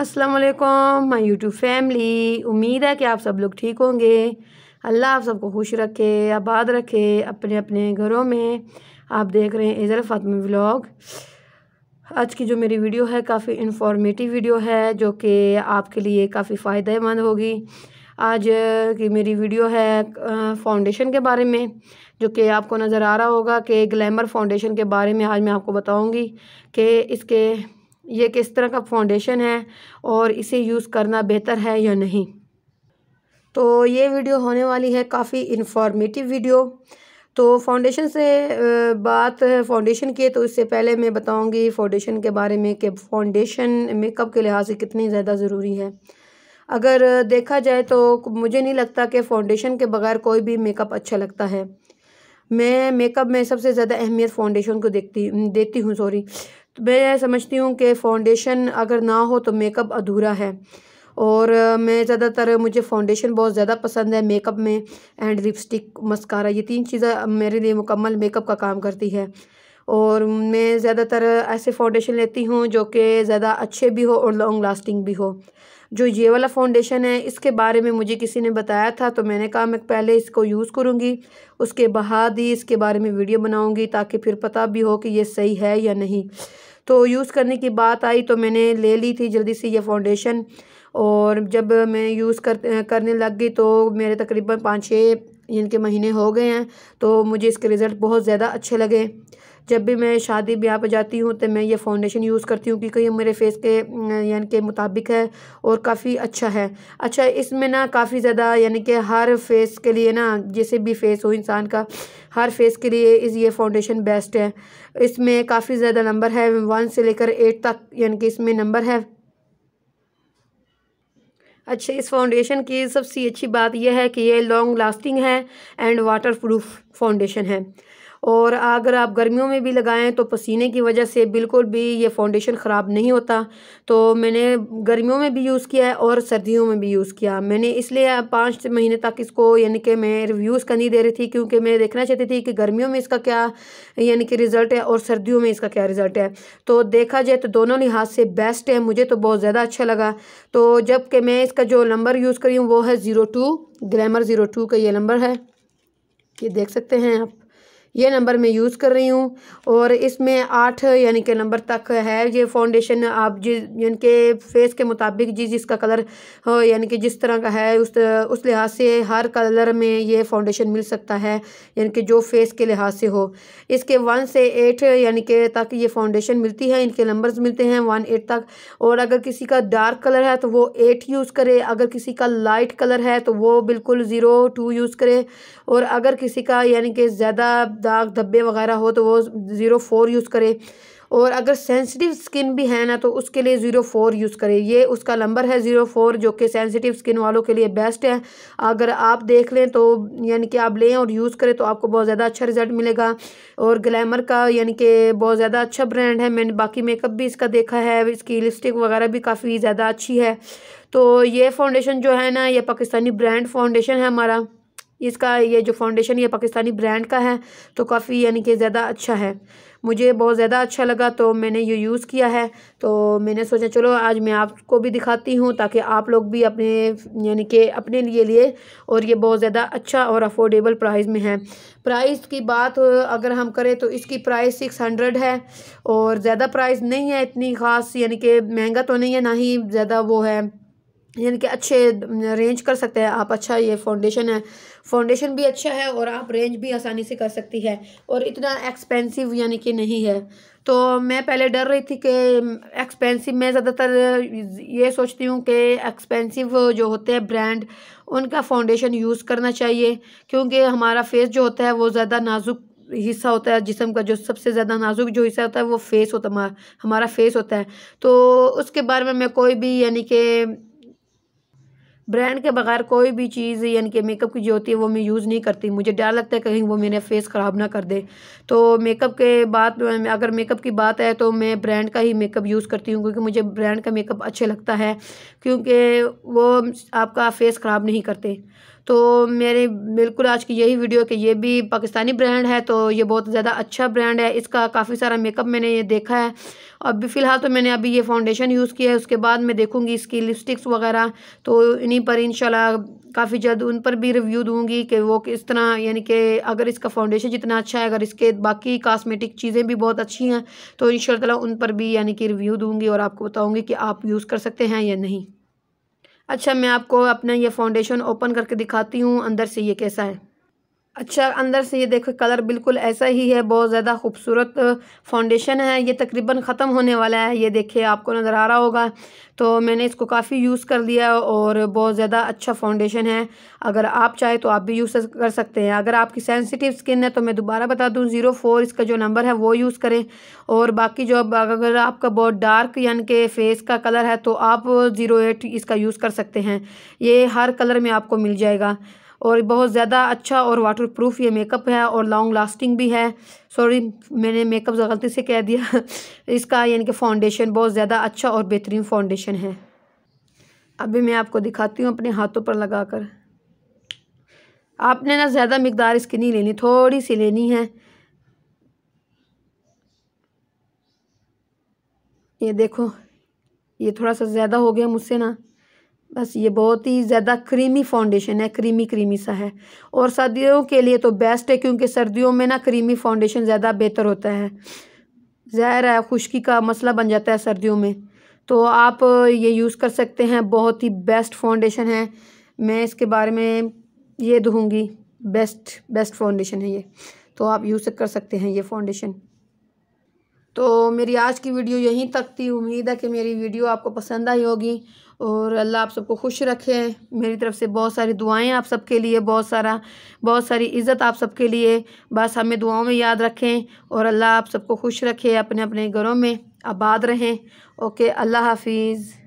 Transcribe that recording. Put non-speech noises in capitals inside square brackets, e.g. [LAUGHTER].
अस्सलाम वालेकुम my YouTube family उम्मीद है कि आप सब लोग ठीक होंगे अल्लाह आप सबको खुश रखे आबाद रखे अपने अपने घरों में आप देख रहे हैं इज़र फातमी व्लॉग आज की जो मेरी वीडियो है काफ़ी इंफॉर्मेटिव वीडियो है जो कि आपके लिए काफ़ी फ़ायदेमंद होगी आज की मेरी वीडियो है फाउंडेशन के बारे में जो कि आपको नज़र आ रहा होगा कि ग्लैमर फाउंडेशन के बारे में आज मैं आपको बताऊंगी कि इसके ये किस तरह का फाउंडेशन है और इसे यूज़ करना बेहतर है या नहीं तो ये वीडियो होने वाली है काफ़ी इन्फॉर्मेटिव वीडियो तो फाउंडेशन से बात फाउंडेशन की तो इससे पहले मैं बताऊंगी फाउंडेशन के बारे में कि फाउंडेशन मेकअप के लिहाज से कितनी ज़्यादा ज़रूरी है अगर देखा जाए तो मुझे नहीं लगता कि फ़ाउंडेशन के बगैर कोई भी मेकअप अच्छा लगता है मैं मेकअप में सबसे ज़्यादा अहमियत फ़ाउंडेशन को देखती देती हूँ सॉरी तो मैं समझती हूँ कि फ़ाउंडेशन अगर ना हो तो मेकअप अधूरा है और मैं ज़्यादातर मुझे फाउंडेशन बहुत ज़्यादा पसंद है मेकअप में एंड लिपस्टिक मस्कारा ये तीन चीज़ें मेरे लिए मुकम्मल मेकअप का काम करती है और मैं ज़्यादातर ऐसे फाउंडेशन लेती हूँ जो कि ज़्यादा अच्छे भी हो और लॉन्ग लास्टिंग भी हो जो ये वाला फाउंडेशन है इसके बारे में मुझे किसी ने बताया था तो मैंने कहा मैं पहले इसको यूज़ करूँगी उसके बाद ही इसके बारे में वीडियो बनाऊँगी ताकि फिर पता भी हो कि ये सही है या नहीं तो यूज़ करने की बात आई तो मैंने ले ली थी जल्दी से ये फाउंडेशन और जब मैं यूज़ कर करने लग गई तो मेरे तकरीबन पाँच छः इनके महीने हो गए हैं तो मुझे इसके रिज़ल्ट बहुत ज़्यादा अच्छे लगे जब भी मैं शादी ब्याह पर जाती हूँ तो मैं ये फाउंडेशन यूज़ करती हूँ क्योंकि ये मेरे फेस के यानी के मुताबिक है और काफ़ी अच्छा है अच्छा इसमें ना काफ़ी ज़्यादा यानी कि हर फेस के लिए ना जैसे भी फेस हो इंसान का हर फेस के लिए इस ये फाउंडेशन बेस्ट है इसमें काफ़ी ज़्यादा नंबर है वन से लेकर एट तक यानी कि इसमें नंबर है अच्छा इस फाउंडेशन की सबसे अच्छी बात यह है कि ये लॉन्ग लास्टिंग है एंड वाटर प्रूफ फाउंडेशन है और अगर आप गर्मियों में भी लगाएं तो पसीने की वजह से बिल्कुल भी ये फाउंडेशन ख़राब नहीं होता तो मैंने गर्मियों में भी यूज़ किया है और सर्दियों में भी यूज़ किया मैंने इसलिए पाँच महीने तक इसको यानी कि मैं रिव्यूज़ करनी दे रही थी क्योंकि मैं देखना चाहती थी कि गर्मियों में इसका क्या यानी कि रिज़ल्ट है और सर्दियों में इसका क्या रिज़ल्ट है तो देखा जाए तो दोनों लिहाज से बेस्ट है मुझे तो बहुत ज़्यादा अच्छा लगा तो जबकि मैं इसका जो नंबर यूज़ करी हूँ वो है zero two glamour zero two का ये नंबर है ये देख सकते हैं आप ये नंबर मैं यूज़ कर रही हूँ और इसमें आठ यानी कि नंबर तक है ये फाउंडेशन आप जिस यानी कि फेस के मुताबिक जिस जिसका कलर हो यानी कि जिस तरह का है उस उस लिहाज से हर कलर में ये फाउंडेशन मिल सकता है यानी कि जो फेस के लिहाज से हो इसके वन से एट यानी कि तक ये फाउंडेशन मिलती है इनके नंबर्स मिलते हैं वन एट तक और अगर किसी का डार्क कलर है तो वो एट यूज़ करे अगर किसी का लाइट कलर है तो वो बिल्कुल ज़ीरो टू यूज़ करे और अगर किसी का यानी कि ज़्यादा दाग धब्बे वगैरह हो तो वो ज़ीरो फोर यूज़ करें और अगर सेंसिटिव स्किन भी है ना तो उसके लिए ज़ीरो फोर यूज़ करें ये उसका नंबर है ज़ीरो फोर जो कि सेंसिटिव स्किन वालों के लिए बेस्ट है अगर आप देख लें तो यानी कि आप लें और यूज़ करें तो आपको बहुत ज़्यादा अच्छा रिजल्ट मिलेगा और ग्लैमर का यानी कि बहुत ज़्यादा अच्छा ब्रांड है मैंने बाकी मेकअप भी इसका देखा है इसकी लिपस्टिक वगैरह भी काफ़ी ज़्यादा अच्छी है तो ये फाउंडेशन जो है ना ये पाकिस्तानी ब्रांड फाउंडेशन है हमारा इसका ये जो फाउंडेशन ये पाकिस्तानी ब्रांड का है तो काफ़ी यानी कि ज़्यादा अच्छा है मुझे बहुत ज़्यादा अच्छा लगा तो मैंने ये यूज़ किया है तो मैंने सोचा चलो आज मैं आपको भी दिखाती हूँ ताकि आप लोग भी अपने यानी कि अपने लिए लिए और ये बहुत ज़्यादा अच्छा और अफोर्डेबल प्राइस में है प्राइस की बात अगर हम करें तो इसकी प्राइस सिक्स हंड्रेड है और ज़्यादा प्राइस नहीं है इतनी ख़ास यानी कि महंगा तो नहीं है ना ही ज़्यादा वो है यानी कि अच्छे रेंज कर सकते हैं आप अच्छा ये फाउंडेशन है फाउंडेशन भी अच्छा है और आप रेंज भी आसानी से कर सकती है और इतना एक्सपेंसिव यानी कि नहीं है तो मैं पहले डर रही थी कि एक्सपेंसिव मैं ज़्यादातर ये सोचती हूँ कि एक्सपेंसिव जो होते हैं ब्रांड उनका फाउंडेशन यूज़ करना चाहिए क्योंकि हमारा फेस जो होता है वो ज़्यादा नाजुक हिस्सा होता है जिसम का जो सबसे ज़्यादा नाजुक जो हिस्सा होता है वो फेस होता है हमारा फेस होता है तो उसके बारे में मैं कोई भी यानी कि ब्रांड के बगैर कोई भी चीज़ यानी कि मेकअप की जो होती है वो मैं यूज़ नहीं करती मुझे डर लगता है कहीं वो मेरा फेस ख़राब ना कर दे तो मेकअप के बाद अगर मेकअप की बात है तो मैं ब्रांड का ही मेकअप यूज़ करती हूँ क्योंकि मुझे ब्रांड का मेकअप अच्छे लगता है क्योंकि वो आपका फेस ख़राब नहीं करते तो मेरे बिल्कुल आज की यही वीडियो कि ये भी पाकिस्तानी ब्रांड है तो ये बहुत ज़्यादा अच्छा ब्रांड है इसका काफ़ी सारा मेकअप मैंने ये देखा है अभी फ़िलहाल तो मैंने अभी ये फाउंडेशन यूज़ किया है उसके बाद मैं देखूँगी इसकी लिपस्टिक्स वगैरह तो इन्हीं पर इन काफ़ी जल्द उन पर भी रिव्यू दूँगी कि वो किस तरह यानी कि अगर इसका फाउंडेशन जितना अच्छा है अगर इसके बाकी कास्मेटिक चीज़ें भी बहुत अच्छी हैं तो इन उन पर भी यानी कि रिव्यू दूँगी और आपको बताऊँगी कि आप यूज़ कर सकते हैं या नहीं अच्छा मैं आपको अपना ये फाउंडेशन ओपन करके दिखाती हूँ अंदर से ये कैसा है अच्छा अंदर से ये देखो कलर बिल्कुल ऐसा ही है बहुत ज़्यादा खूबसूरत फाउंडेशन है ये तकरीबन ख़त्म होने वाला है ये देखिए आपको नज़र आ रहा होगा तो मैंने इसको काफ़ी यूज़ कर लिया और बहुत ज़्यादा अच्छा फाउंडेशन है अगर आप चाहे तो आप भी यूज़ कर सकते हैं अगर आपकी सेंसिटिव स्किन है तो मैं दोबारा बता दूँ ज़ीरो फोर इसका जो नंबर है वो यूज़ करें और बाकी जो अगर आपका बहुत डार्क यानि कि फेस का कलर है तो आप ज़ीरो एट इसका यूज़ कर सकते हैं ये हर कलर में आपको मिल जाएगा और बहुत ज़्यादा अच्छा और वाटर प्रूफ ये मेकअप है और लॉन्ग लास्टिंग भी है सॉरी मैंने मेकअप गलती से कह दिया [LAUGHS] इसका यानी कि फाउंडेशन बहुत ज़्यादा अच्छा और बेहतरीन फाउंडेशन है अभी मैं आपको दिखाती हूँ अपने हाथों पर लगा कर आपने ना ज़्यादा मकदार इसकी नहीं लेनी थोड़ी सी लेनी है ये देखो ये थोड़ा सा ज़्यादा हो गया मुझसे ना बस ये बहुत ही ज़्यादा क्रीमी फाउंडेशन है क्रीमी क्रीमी सा है और सर्दियों के लिए तो बेस्ट है क्योंकि सर्दियों में ना क्रीमी फाउंडेशन ज़्यादा बेहतर होता है ज़ाहिर है खुश्की का मसला बन जाता है सर्दियों में तो आप ये यूज़ कर सकते हैं बहुत ही बेस्ट फाउंडेशन है मैं इसके बारे में ये दूँगी बेस्ट बेस्ट फाउंडेशन है ये तो आप यूज़ कर सकते हैं ये फाउंडेशन तो मेरी आज की वीडियो यहीं तक थी उम्मीद है कि मेरी वीडियो आपको पसंद आई होगी और अल्लाह आप सबको खुश रखे मेरी तरफ से बहुत सारी दुआएं आप सबके लिए बहुत सारा बहुत सारी इज़्ज़त आप सबके लिए बस हमें दुआओं में याद रखें और अल्लाह आप सबको खुश रखे अपने अपने घरों में आबाद रहें ओके अल्लाह हाफिज़